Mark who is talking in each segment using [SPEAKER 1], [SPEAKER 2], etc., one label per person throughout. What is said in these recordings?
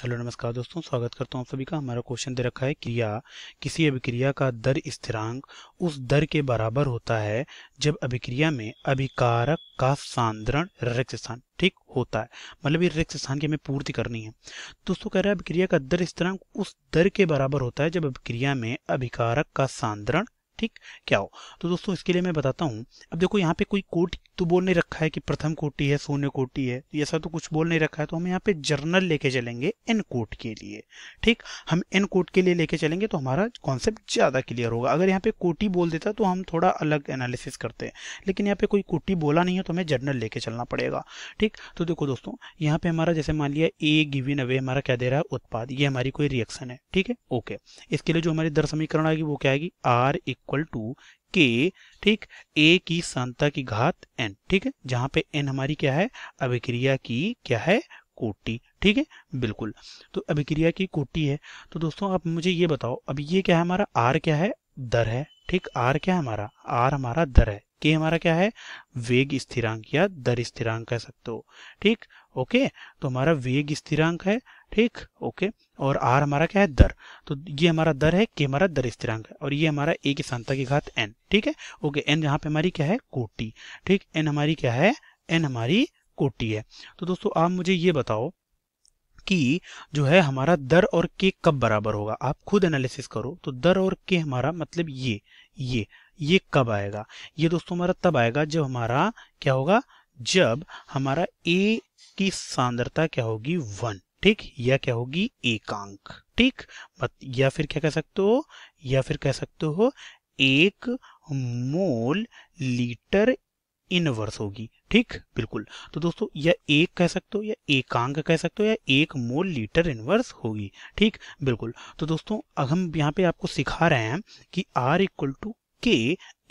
[SPEAKER 1] hello नमस्कार दोस्तों स्वागत करता हूँ सभी का हमारा क्वेश्चन दे रखा है क्रिया किसी अभिक्रिया का दर स्थिरांक उस दर के बराबर होता है जब अभिक्रिया में अभिकारक का सांद्रण रिक्त स्थान ठीक होता है मतलब ये रिक्त स्थान की हमें पूर्ति करनी है दोस्तों कह रहे हैं अभिक्रिया का दर स्थिरांक उस दर के बराबर होता है जब अभिक्रिया में अभिकारक का सांद्रण ठीक क्या हो तो दोस्तों इसके लिए मैं बताता हूँ अब देखो यहाँ पे कोई कोट तो बोल नहीं रखा है कि प्रथम कोटि है शून्य कोटि है ऐसा तो कुछ बोल नहीं रखा है तो हम यहाँ पे जर्नल लेके चलेंगे एन कोट के लिए ठीक हम एन कोट के लिए लेके चलेंगे तो हमारा कॉन्सेप्ट ज़्यादा क्लियर होगा अगर यहाँ पे कोटि बोल देता तो हम थोड़ा अलग एनालिसिस करते हैं लेकिन यहाँ पे कोई कोटि बोला नहीं है तो हमें जर्नल लेके चलना पड़ेगा ठीक तो देखो दोस्तों यहाँ पे हमारा जैसे मान लिया ए गिविन अवे हमारा क्या दे रहा है उत्पाद ये हमारी कोई रिएक्शन है ठीक है ओके इसके लिए जो हमारी दर समीकरण आएगी वो क्या आएगी आर इक्वल टू के ठीक ए की सांता की घात एन ठीक है जहां पे एन हमारी क्या है अभिक्रिया की क्या है कोटी ठीक है बिल्कुल तो अभिक्रिया की कोटी है तो दोस्तों आप मुझे ये बताओ अब ये क्या है हमारा आर क्या है दर है ठीक आर क्या है हमारा आर हमारा दर है के हमारा क्या है वेग स्थिरांक या दर स्थिरांक कह सकते हो ठीक ओके तो हमारा वेग स्थिरांक है ठीक ओके और आर हमारा क्या है दर तो ये हमारा दर है के हमारा दर स्थिरांक है और ये हमारा ए की सांता की घात एन ठीक है ओके एन यहाँ पे हमारी क्या है कोटी ठीक एन हमारी क्या है एन हमारी कोटी है तो दोस्तों आप मुझे ये बताओ कि जो है हमारा दर और के कब बराबर होगा आप खुद एनालिसिस करो तो दर और के हमारा मतलब ये ये ये कब आएगा ये दोस्तों हमारा तब आएगा जब हमारा क्या होगा जब हमारा ए की सांद्रता क्या होगी वन ठीक या क्या होगी एकांक ठीक या फिर क्या कह सकते हो या फिर कह सकते हो एक मोल लीटर इनवर्स होगी ठीक बिल्कुल तो दोस्तों या एक कह सकते हो या एकांक कह सकते हो या एक मोल लीटर इनवर्स होगी ठीक बिल्कुल तो दोस्तों अब हम यहाँ पे आपको सिखा रहे हैं कि आर इक्वल टू के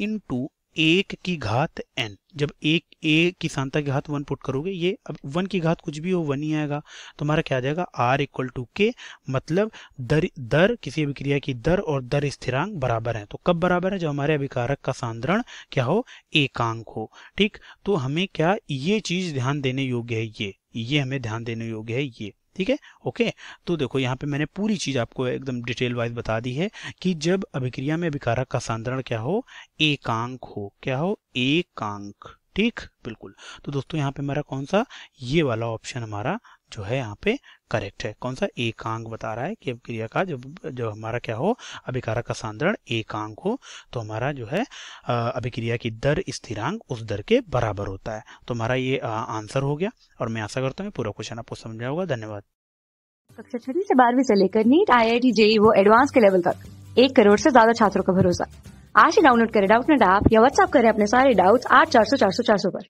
[SPEAKER 1] इन टू एक की घात एन जब एक ए की सांता की घात वन पुट करोगे ये अब वन की घात कुछ भी हो वन ही आएगा तो हमारा क्या आ जाएगा आर इक्वल टू के मतलब दर दर किसी भी क्रिया की दर और दर स्थिरांक बराबर है तो कब बराबर है जब हमारे अभिकारक का सांद्रण क्या हो एकांक हो ठीक तो हमें क्या ये चीज ध्यान देने योग्य है ये ये हमें ध्यान देने योग्य है ये ठीक है ओके तो देखो यहाँ पे मैंने पूरी चीज़ आपको एकदम डिटेल वाइज बता दी है कि जब अभिक्रिया में अभिकारक का सांद्रण क्या हो एकांक हो क्या हो एकांक ठीक बिल्कुल तो दोस्तों यहाँ पे हमारा कौन सा ये वाला ऑप्शन हमारा जो है यहाँ पे करेक्ट है कौन सा एकांक बता रहा है कि क्रिया का जो जो हमारा क्या हो अभिकारक का सांद्रण एकांग हो तो हमारा जो है अभिक्रिया की दर स्थिरांक उस दर के बराबर होता है तो हमारा ये आंसर हो गया और मैं आशा करता हूँ पूरा क्वेश्चन आपको समझ होगा धन्यवाद कक्षा छठी से बारहवीं से लेकर NEET I I T JEE वो एडवांस के लेवल तक एक करोड़ से ज्यादा छात्रों का भरोसा आज ही डाउनलोड करें डाउट नेट ऐप या व्हाट्सअप करें अपने सारे डाउट्स आठ चार सौ चार सौ चार सौ पर